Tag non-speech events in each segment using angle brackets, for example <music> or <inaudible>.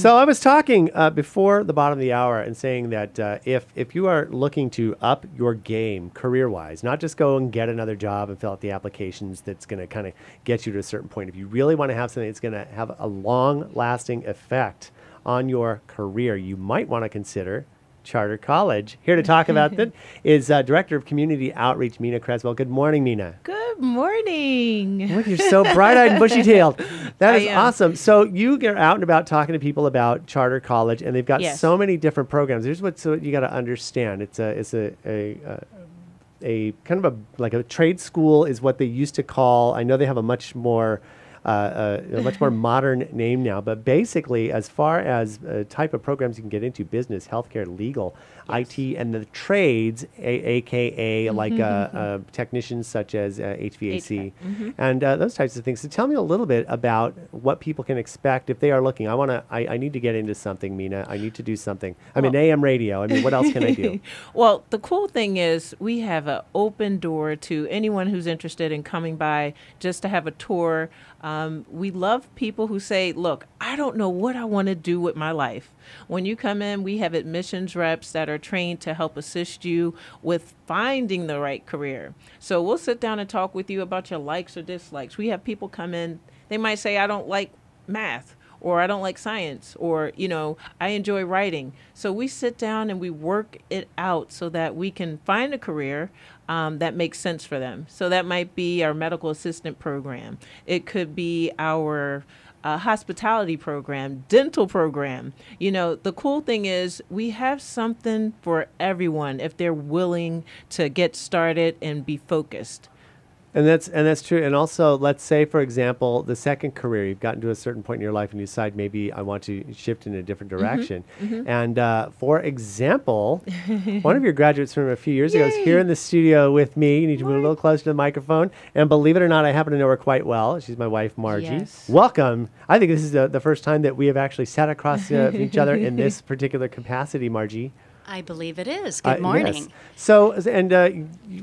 So I was talking uh, before the bottom of the hour and saying that uh, if if you are looking to up your game career wise, not just go and get another job and fill out the applications that's going to kind of get you to a certain point. If you really want to have something that's going to have a long lasting effect on your career, you might want to consider charter college. Here to talk about <laughs> that is uh, Director of Community Outreach, Mina Creswell. Good morning, Mina. Good morning. Look, you're so bright eyed and bushy tailed. <laughs> That is awesome. So you get out and about talking to people about charter college, and they've got yes. so many different programs. Here's what so you got to understand. It's a it's a, a, a a kind of a like a trade school is what they used to call. I know they have a much more uh, uh, a much more <laughs> modern name now. But basically, as far as uh, type of programs you can get into business, healthcare, legal, yes. IT, and the trades, a- aka mm-hmm. like uh, mm-hmm. uh, technicians such as HVAC, uh, mm-hmm. and those types of things. So tell me a little bit about what people can expect if they are looking. I want to. I, I, need to get into something, Mina. I need to do something. I'm well, in AM radio. I mean, what else can I do? <laughs> well, the cool thing is we have an open door to anyone who's interested in coming by just to have a tour. Um, we love people who say, Look, I don't know what I want to do with my life. When you come in, we have admissions reps that are trained to help assist you with finding the right career. So we'll sit down and talk with you about your likes or dislikes. We have people come in, they might say, I don't like math or I don't like science, or, you know, I enjoy writing. So we sit down and we work it out so that we can find a career um, that makes sense for them. So that might be our medical assistant program, it could be our uh, hospitality program, dental program. You know, the cool thing is we have something for everyone if they're willing to get started and be focused. And that's and that's true. And also, let's say, for example, the second career you've gotten to a certain point in your life and you decide maybe I want to shift in a different mm-hmm. direction. Mm-hmm, mm-hmm. And uh, for example, <laughs> one of your graduates from a few years Yay. ago is here in the studio with me. You need to move a little closer to the microphone. And believe it or not, I happen to know her quite well. She's my wife, Margie. Yes. Welcome. I think this is the, the first time that we have actually sat across uh, each other in this <laughs> particular capacity, Margie. I believe it is. Good uh, morning. Yes. So, and uh,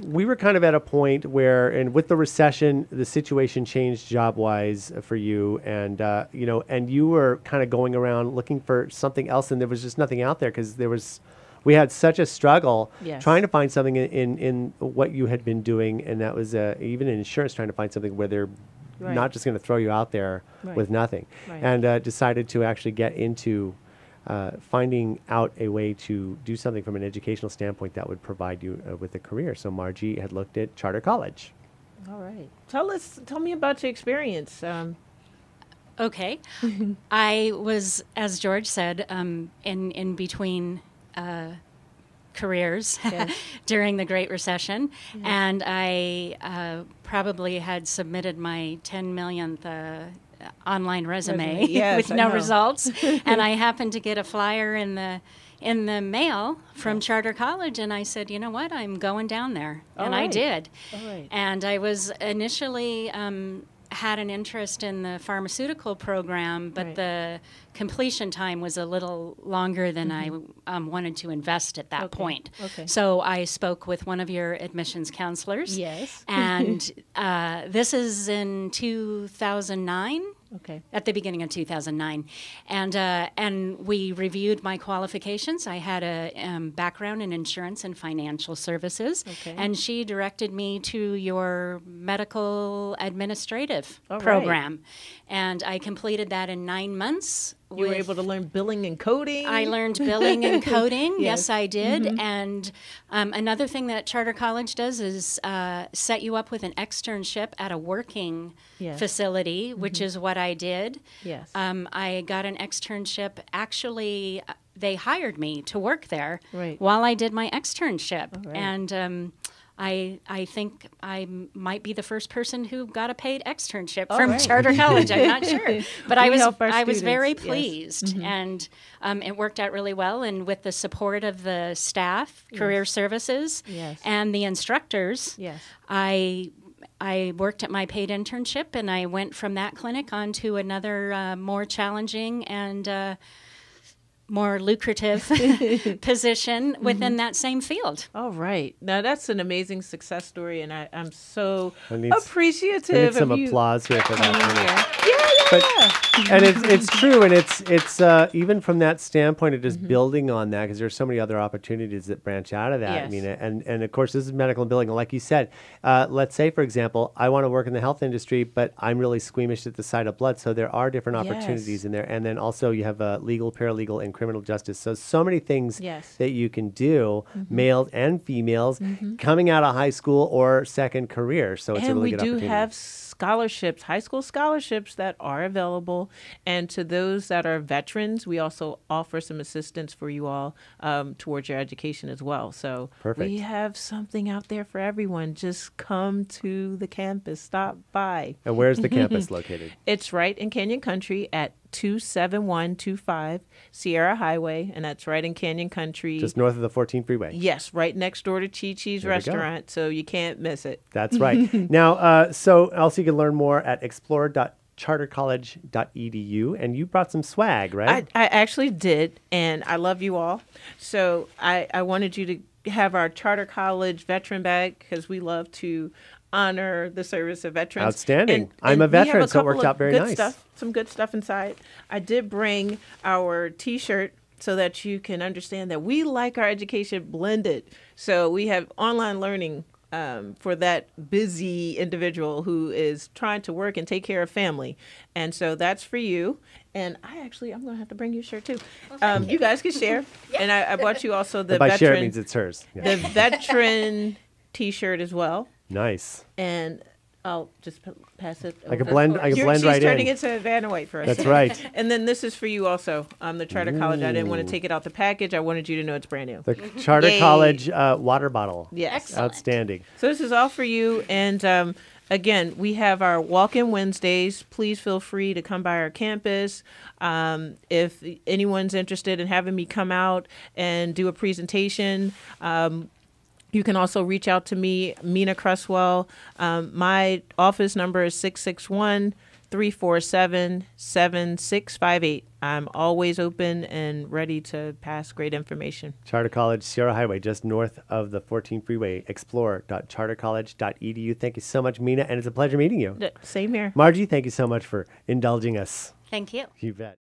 we were kind of at a point where, and with the recession, the situation changed job wise for you, and uh, you know, and you were kind of going around looking for something else, and there was just nothing out there because there was. We had such a struggle yes. trying to find something in, in, in, what you had been doing, and that was uh, even in insurance trying to find something where they're right. not just going to throw you out there right. with nothing, right. and uh, decided to actually get into uh, finding out a way to do something from an educational standpoint that would provide you uh, with a career. So Margie had looked at charter college. All right. Tell us, tell me about your experience. Um. Okay. <laughs> I was, as George said, um, in, in between uh, careers <laughs> yes. during the Great Recession. And I uh, probably had submitted my 10 millionth uh, online resume, resume. <laughs> Yes, with no results, <laughs> and I happened to get a flyer in the in the mail from Charter College, and I said, you know what, I'm going down there, All and right. I did, and I was initially um, had an interest in the pharmaceutical program, but right. the completion time was a little longer than mm-hmm. I um, wanted to invest at that okay. point. Okay. So I spoke with one of your admissions counselors. Yes. <laughs> And uh, this is in 2009. Okay. At the beginning of 2009, and uh, and we reviewed my qualifications. I had a um, background in insurance and financial services, okay. and she directed me to your medical administrative All program, right. and I completed that in nine months you were able to learn billing and coding. I learned billing and <laughs> coding. yes. yes. I did. Mm-hmm. And um, another thing that Charter College does is uh, set you up with an externship at a working yes. facility, mm-hmm. which is what I did. Yes. Um, I got an externship. Actually, they hired me to work there right. while I did my externship. Right. And um, I I think I might be the first person who got a paid externship oh, from right. Charter College. I'm not sure, <laughs> but I was I students. was very pleased, yes. mm-hmm. and um, it worked out really well. And with the support of the staff, yes. career services, yes. and the instructors, yes. I I worked at my paid internship, and I went from that clinic on to another uh, more challenging and. Uh, more lucrative <laughs> <laughs> position within mm-hmm. that same field. All right. Now that's an amazing success story, and I, am so I need, appreciative. I need some applause here for that. Yeah. But, and it's it's <laughs> true, and it's it's uh, even from that standpoint of just mm-hmm. building on that because there's so many other opportunities that branch out of that. Yes. I mean, and and of course this is medical and billing, like you said, uh, let's say for example, I want to work in the health industry, but I'm really squeamish at the sight of blood, so there are different opportunities yes. in there, and then also you have uh, legal, paralegal, and criminal justice. So so many things yes. that you can do, mm-hmm. males and females, mm-hmm. coming out of high school or second career. So it's and a really we good do have scholarships, high school scholarships that are are available. And to those that are veterans, we also offer some assistance for you all um, towards your education as well. So Perfect. we have something out there for everyone. Just come to the campus, stop by. And where's the <laughs> campus located? It's right in Canyon Country at 27125 Sierra Highway, and that's right in Canyon Country. Just north of the 14 freeway. Yes, right next door to Chi Chi's restaurant, so you can't miss it. That's right. <laughs> now, uh, so else you can learn more at dot chartercollege.edu and you brought some swag right I, I, actually did and i love you all so i, I wanted you to have our charter college veteran bag because we love to honor the service of veterans outstanding and, i'm and a veteran a so it worked out very nice stuff, some good stuff inside i did bring our t-shirt so that you can understand that we like our education blended so we have online learning um, for that busy individual who is trying to work and take care of family. And so that's for you. And I actually, I'm going to have to bring you a shirt too. um, you. you. guys can share. <laughs> yes. And I, I, bought you also the by veteran. By share it means it's hers. Yeah. The veteran T-shirt as well. Nice. And I'll just p- pass it. I can blend. I can You're- blend right She's turning in. into Vanaway for us. That's right. <laughs> And then this is for you also. Um, the Charter College. I didn't want to take it out the package. I wanted you to know it's brand new. The Charter Yay. College uh, water bottle. Yes. Excellent. Outstanding. So this is all for you. And um, again, we have our walk-in Wednesdays. Please feel free to come by our campus. Um, if anyone's interested in having me come out and do a presentation, um, you can also reach out to me, Mina Cresswell. Um, my office number is 661 347 7658. I'm always open and ready to pass great information. Charter College, Sierra Highway, just north of the 14 freeway, explore.chartercollege.edu. Thank you so much, Mina, and it's a pleasure meeting you. Same here. Margie, thank you so much for indulging us. Thank you. You bet.